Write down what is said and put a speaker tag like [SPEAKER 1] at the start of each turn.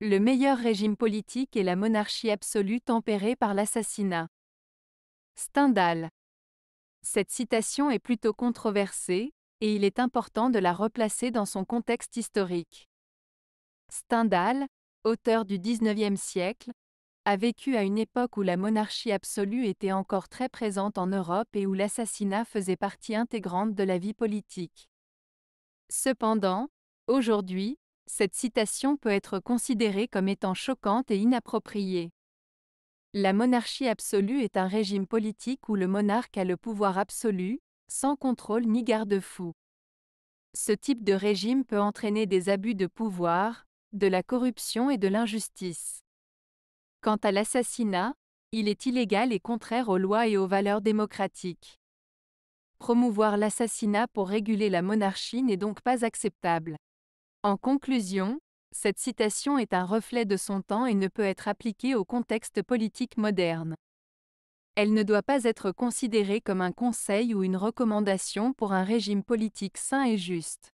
[SPEAKER 1] Le meilleur régime politique est la monarchie absolue tempérée par l'assassinat. Stendhal. Cette citation est plutôt controversée, et il est important de la replacer dans son contexte historique. Stendhal, auteur du XIXe siècle, a vécu à une époque où la monarchie absolue était encore très présente en Europe et où l'assassinat faisait partie intégrante de la vie politique. Cependant, aujourd'hui, cette citation peut être considérée comme étant choquante et inappropriée. La monarchie absolue est un régime politique où le monarque a le pouvoir absolu, sans contrôle ni garde-fou. Ce type de régime peut entraîner des abus de pouvoir, de la corruption et de l'injustice. Quant à l'assassinat, il est illégal et contraire aux lois et aux valeurs démocratiques. Promouvoir l'assassinat pour réguler la monarchie n'est donc pas acceptable. En conclusion, cette citation est un reflet de son temps et ne peut être appliquée au contexte politique moderne. Elle ne doit pas être considérée comme un conseil ou une recommandation pour un régime politique sain et juste.